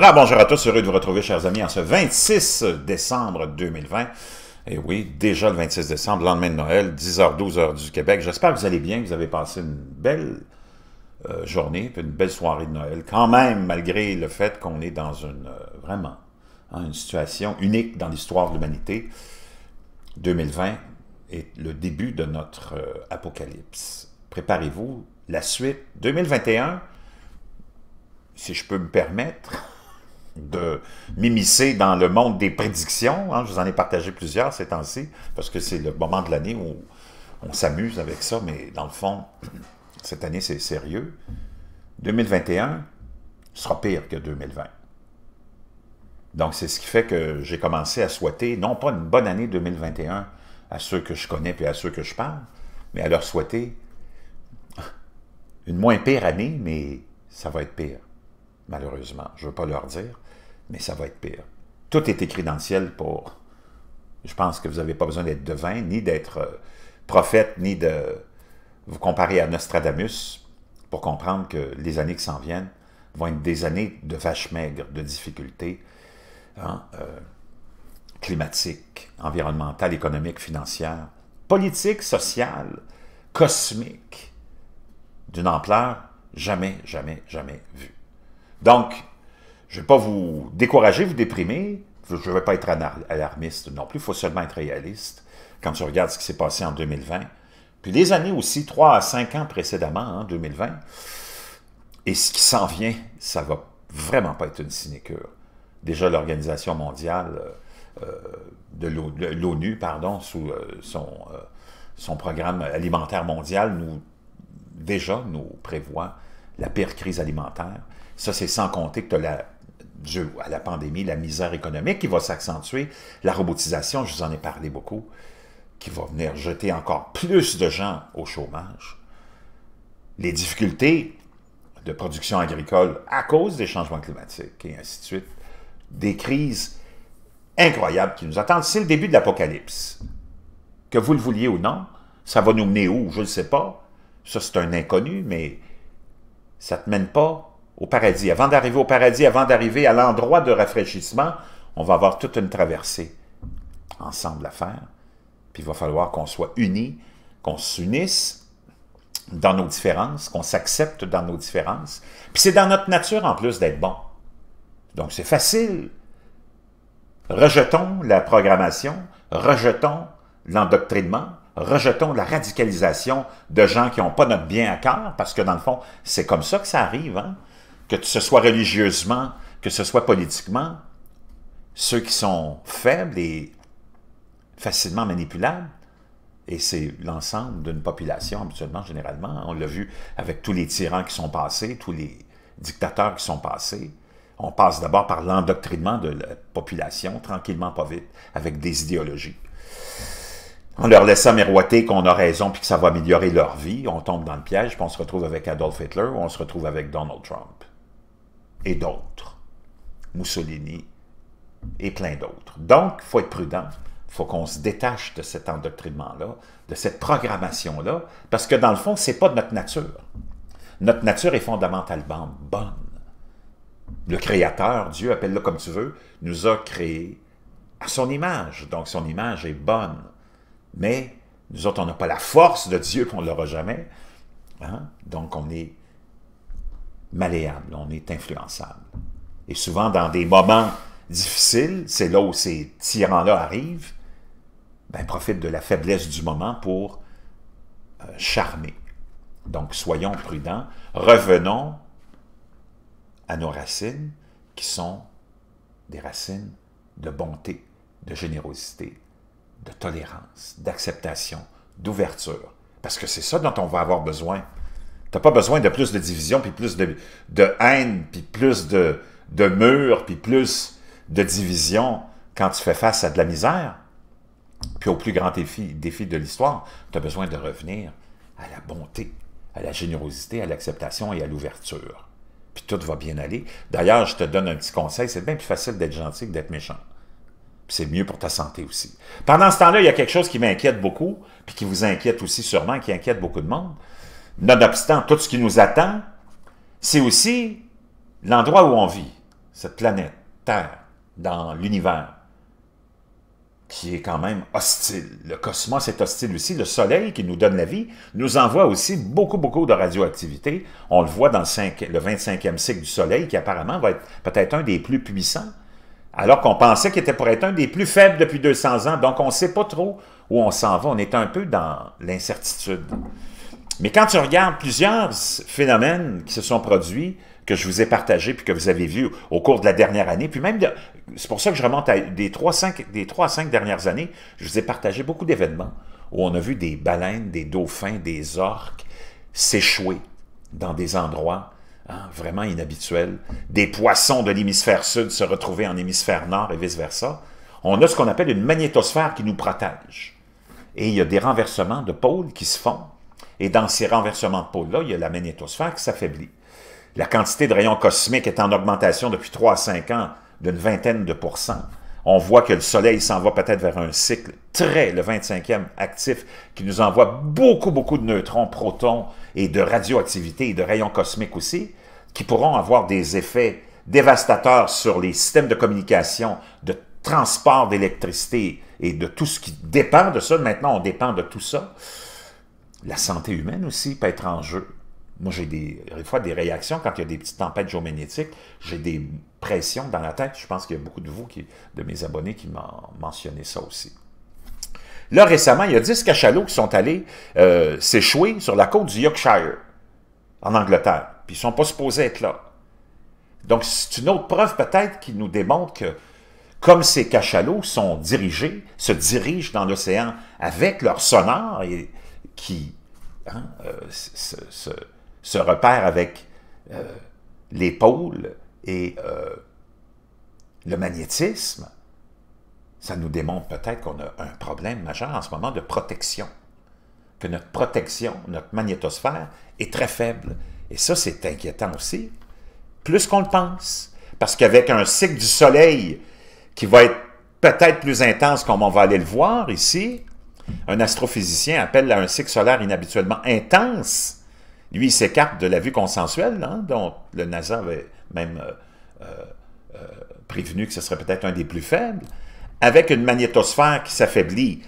Alors bonjour à tous, heureux de vous retrouver chers amis en ce 26 décembre 2020. Et eh oui, déjà le 26 décembre, lendemain de Noël, 10h, 12h du Québec. J'espère que vous allez bien, que vous avez passé une belle euh, journée, une belle soirée de Noël, quand même, malgré le fait qu'on est dans une, euh, vraiment, hein, une situation unique dans l'histoire de l'humanité. 2020 est le début de notre euh, apocalypse. Préparez-vous, la suite 2021, si je peux me permettre, de m'immiscer dans le monde des prédictions. Hein. je vous en ai partagé plusieurs ces temps-ci, parce que c'est le moment de l'année où on s'amuse avec ça, mais dans le fond, cette année, c'est sérieux. 2021 sera pire que 2020. Donc, c'est ce qui fait que j'ai commencé à souhaiter, non pas une bonne année 2021 à ceux que je connais puis à ceux que je parle, mais à leur souhaiter une moins pire année, mais ça va être pire, malheureusement. Je ne veux pas leur dire mais ça va être pire. Tout est écrit dans le ciel pour... Je pense que vous n'avez pas besoin d'être devin, ni d'être euh, prophète, ni de vous comparer à Nostradamus pour comprendre que les années qui s'en viennent vont être des années de vaches maigres, de difficultés hein, euh, climatiques, environnementales, économiques, financières, politiques, sociales, cosmiques, d'une ampleur jamais, jamais, jamais vue. Donc, je ne vais pas vous décourager, vous déprimer. Je ne vais pas être alarmiste non plus. Il faut seulement être réaliste quand tu regardes ce qui s'est passé en 2020. Puis les années aussi, trois à cinq ans précédemment, en hein, 2020. Et ce qui s'en vient, ça ne va vraiment pas être une sinécure. Déjà, l'Organisation mondiale euh, euh, de l'ONU, pardon, sous euh, son, son programme alimentaire mondial, nous, déjà nous prévoit la pire crise alimentaire. Ça, c'est sans compter que tu as la dû à la pandémie, la misère économique qui va s'accentuer, la robotisation, je vous en ai parlé beaucoup, qui va venir jeter encore plus de gens au chômage, les difficultés de production agricole à cause des changements climatiques et ainsi de suite, des crises incroyables qui nous attendent. C'est le début de l'apocalypse. Que vous le vouliez ou non, ça va nous mener où, je ne sais pas. Ça, c'est un inconnu, mais ça ne te mène pas au paradis. Avant d'arriver au paradis, avant d'arriver à l'endroit de rafraîchissement, on va avoir toute une traversée ensemble à faire. Puis il va falloir qu'on soit unis, qu'on s'unisse dans nos différences, qu'on s'accepte dans nos différences. Puis c'est dans notre nature en plus d'être bon. Donc c'est facile. Rejetons la programmation, rejetons l'endoctrinement, rejetons la radicalisation de gens qui n'ont pas notre bien à cœur, parce que dans le fond, c'est comme ça que ça arrive. Hein? que ce soit religieusement, que ce soit politiquement, ceux qui sont faibles et facilement manipulables, et c'est l'ensemble d'une population, habituellement, généralement. On l'a vu avec tous les tyrans qui sont passés, tous les dictateurs qui sont passés. On passe d'abord par l'endoctrinement de la population, tranquillement, pas vite, avec des idéologies. En leur laissant miroiter qu'on a raison puis que ça va améliorer leur vie, on tombe dans le piège, puis on se retrouve avec Adolf Hitler ou on se retrouve avec Donald Trump et d'autres. Mussolini et plein d'autres. Donc, il faut être prudent. Il faut qu'on se détache de cet endoctrinement-là, de cette programmation-là, parce que dans le fond, ce n'est pas de notre nature. Notre nature est fondamentalement bonne. Le Créateur, Dieu, appelle-le comme tu veux, nous a créés à son image. Donc, son image est bonne. Mais nous autres, on n'a pas la force de Dieu, qu'on ne l'aura jamais. Hein? Donc, on est on est influençable. Et souvent, dans des moments difficiles, c'est là où ces tyrans-là arrivent, ben, profitent de la faiblesse du moment pour euh, charmer. Donc, soyons prudents. Revenons à nos racines, qui sont des racines de bonté, de générosité, de tolérance, d'acceptation, d'ouverture. Parce que c'est ça dont on va avoir besoin n'as pas besoin de plus de division, puis plus de, haine, puis plus de, de murs, puis plus de division quand tu fais face à de la misère. Puis au plus grand défi, défi de l'histoire, tu as besoin de revenir à la bonté, à la générosité, à l'acceptation et à l'ouverture. Puis tout va bien aller. D'ailleurs, je te donne un petit conseil, c'est bien plus facile d'être gentil que d'être méchant. Puis c'est mieux pour ta santé aussi. Pendant ce temps-là, il y a quelque chose qui m'inquiète beaucoup, puis qui vous inquiète aussi sûrement, qui inquiète beaucoup de monde, nonobstant tout ce qui nous attend, c'est aussi l'endroit où on vit, cette planète, Terre, dans l'univers, qui est quand même hostile. Le cosmos est hostile aussi. Le Soleil, qui nous donne la vie, nous envoie aussi beaucoup, beaucoup de radioactivité. On le voit dans le, 25e cycle du Soleil, qui apparemment va être peut-être un des plus puissants, alors qu'on pensait qu'il était pour être un des plus faibles depuis 200 ans. Donc, on ne sait pas trop où on s'en va. On est un peu dans l'incertitude. Mais quand tu regardes plusieurs phénomènes qui se sont produits, que je vous ai partagés, puis que vous avez vus au cours de la dernière année, puis même, c'est pour ça que je remonte à des trois à dernières années, je vous ai partagé beaucoup d'événements où on a vu des baleines, des dauphins, des orques s'échouer dans des endroits hein, vraiment inhabituels, des poissons de l'hémisphère sud se retrouver en hémisphère nord et vice-versa. On a ce qu'on appelle une magnétosphère qui nous protège. Et il y a des renversements de pôles qui se font et dans ces renversements de pôle-là, il y a la magnétosphère qui s'affaiblit. La quantité de rayons cosmiques est en augmentation depuis 3 à 5 ans d'une vingtaine de pourcents. On voit que le Soleil s'en va peut-être vers un cycle très, le 25e actif, qui nous envoie beaucoup, beaucoup de neutrons, protons et de radioactivité et de rayons cosmiques aussi, qui pourront avoir des effets dévastateurs sur les systèmes de communication, de transport d'électricité et de tout ce qui dépend de ça. Maintenant, on dépend de tout ça. La santé humaine aussi peut être en jeu. Moi, j'ai des, fois des réactions quand il y a des petites tempêtes géomagnétiques. J'ai des pressions dans la tête. Je pense qu'il y a beaucoup de vous, qui, de mes abonnés, qui m'ont mentionné ça aussi. Là, récemment, il y a 10 cachalots qui sont allés euh, s'échouer sur la côte du Yorkshire, en Angleterre. Puis ils ne sont pas supposés être là. Donc, c'est une autre preuve peut-être qui nous démontre que, comme ces cachalots sont dirigés, se dirigent dans l'océan avec leur sonore et qui hein, euh, se, repère avec euh, les pôles et euh, le magnétisme, ça nous démontre peut-être qu'on a un problème majeur en ce moment de protection, que notre protection, notre magnétosphère est très faible. Et ça, c'est inquiétant aussi, plus qu'on le pense, parce qu'avec un cycle du soleil qui va être peut-être plus intense comme on va aller le voir ici, un astrophysicien appelle à un cycle solaire inhabituellement intense. Lui, il s'écarte de la vue consensuelle, hein. dont le NASA avait même euh, euh, euh, prévenu que ce serait peut-être un des plus faibles, avec une magnétosphère qui s'affaiblit.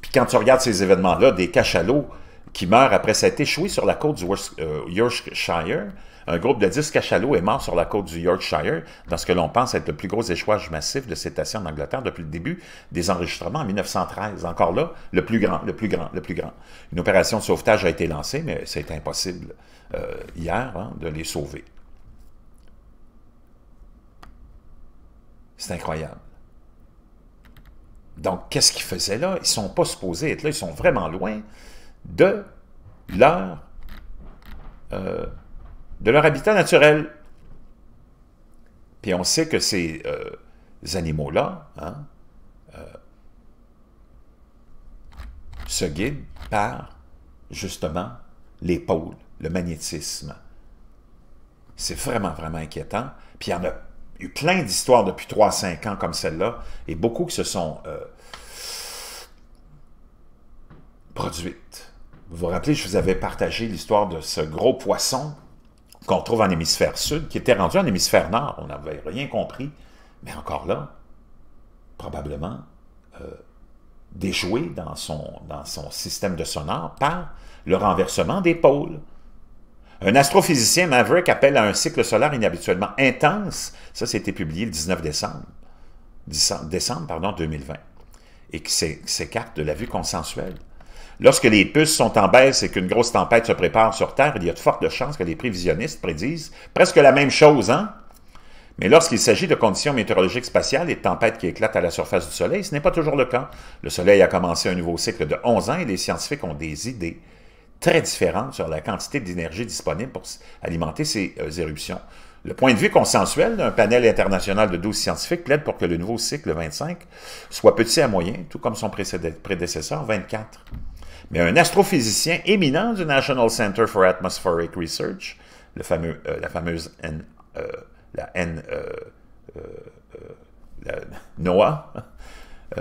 Puis quand tu regardes ces événements-là, des cachalots qui meurt après s'être échoué sur la côte du euh, Yorkshire. Un groupe de 10 cachalots est mort sur la côte du Yorkshire, dans ce que l'on pense être le plus gros échouage massif de cétacés en Angleterre depuis le début des enregistrements en 1913. Encore là, le plus grand, le plus grand, le plus grand. Une opération de sauvetage a été lancée, mais c'est impossible euh, hier hein, de les sauver. C'est incroyable. Donc, qu'est-ce qu'ils faisaient là? Ils ne sont pas supposés être là, ils sont vraiment loin de leur, de leur habitat naturel. Puis on sait que ces euh, animaux-là hein, euh, se guident par, justement, les pôles, le magnétisme. C'est vraiment, vraiment inquiétant. Puis il y en a eu plein d'histoires depuis 3-5 ans comme celle-là, et beaucoup qui se sont euh, produites. Vous vous rappelez, je vous avais partagé l'histoire de ce gros poisson qu'on trouve en hémisphère sud, qui était rendu en hémisphère nord. On n'avait rien compris. Mais encore là, probablement euh, déjoué dans son, dans son système de sonore par le renversement des pôles. Un astrophysicien, Maverick, appelle à un cycle solaire inhabituellement intense. Ça, c'était publié le 19 décembre, décembre pardon, 2020 et qui s'écarte de la vue consensuelle. Lorsque les puces sont en baisse et qu'une grosse tempête se prépare sur Terre, il y a de fortes chances que les prévisionnistes prédisent presque la même chose, hein? Mais lorsqu'il s'agit de conditions météorologiques spatiales et de tempêtes qui éclatent à la surface du Soleil, ce n'est pas toujours le cas. Le Soleil a commencé un nouveau cycle de 11 ans et les scientifiques ont des idées très différentes sur la quantité d'énergie disponible pour alimenter ces euh, éruptions. Le point de vue consensuel d'un panel international de 12 scientifiques plaide pour que le nouveau cycle 25 soit petit à moyen, tout comme son prédécesseur 24 mais un astrophysicien éminent du National Center for Atmospheric Research, le fameux, euh, la fameuse euh, la N, euh, la NOAA,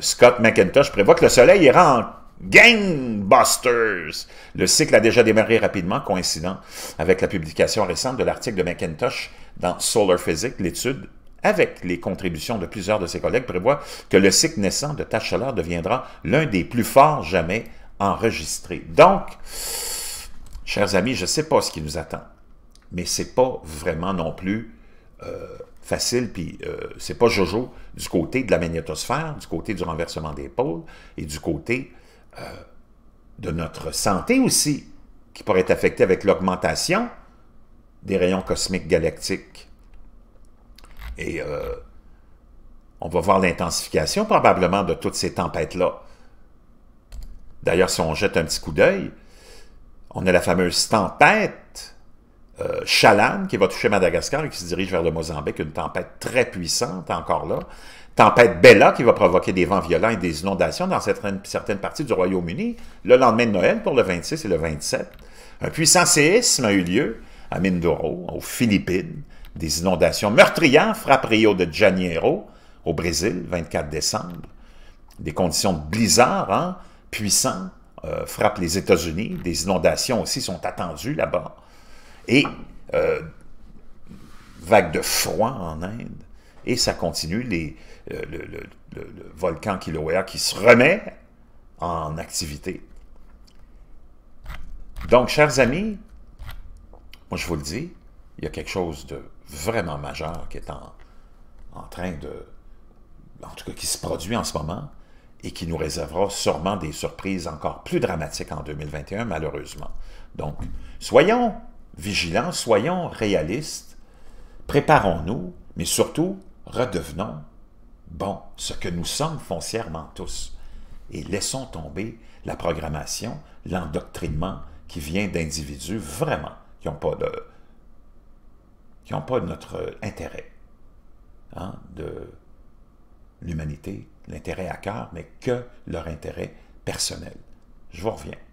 Scott McIntosh prévoit que le Soleil ira en gangbusters. Le cycle a déjà démarré rapidement, coïncidant avec la publication récente de l'article de McIntosh dans Solar Physics, l'étude avec les contributions de plusieurs de ses collègues, prévoit que le cycle naissant de tâche deviendra l'un des plus forts jamais enregistré. Donc, chers amis, je ne sais pas ce qui nous attend, mais c'est pas vraiment non plus euh, facile, puis ce euh, c'est pas jojo du côté de la magnétosphère, du côté du renversement des pôles et du côté euh, de notre santé aussi, qui pourrait être affectée avec l'augmentation des rayons cosmiques galactiques. Et on va voir l'intensification probablement de toutes ces tempêtes-là D'ailleurs, si on jette un petit coup d'œil, on a la fameuse tempête euh, qui va toucher Madagascar et qui se dirige vers le Mozambique, une tempête très puissante encore là. Tempête Bella qui va provoquer des vents violents et des inondations dans certaines, parties du Royaume-Uni. Le lendemain de Noël, pour le 26 et le 27, un puissant séisme a eu lieu à Mindoro, aux Philippines. Des inondations meurtrières frappent Rio de Janeiro, au Brésil, 24 décembre. Des conditions de blizzard, hein? puissant euh, frappe les États-Unis. Des inondations aussi sont attendues là-bas. Et vagues euh, vague de froid en Inde. Et ça continue. Euh, le, volcan Kilauea qui se remet en activité. Donc, chers amis, moi je vous le dis, il y a quelque chose de vraiment majeur qui est en, en train de... En tout cas, qui se produit en ce moment et qui nous réservera sûrement des surprises encore plus dramatiques en 2021, malheureusement. Donc, soyons vigilants, soyons réalistes, préparons-nous, mais surtout, redevenons bon, ce que nous sommes foncièrement tous, et laissons tomber la programmation, l'endoctrinement qui vient d'individus vraiment qui n'ont pas de qui n'ont pas notre intérêt hein, de l'humanité, l'intérêt à cœur, mais que leur intérêt personnel. Je vous reviens.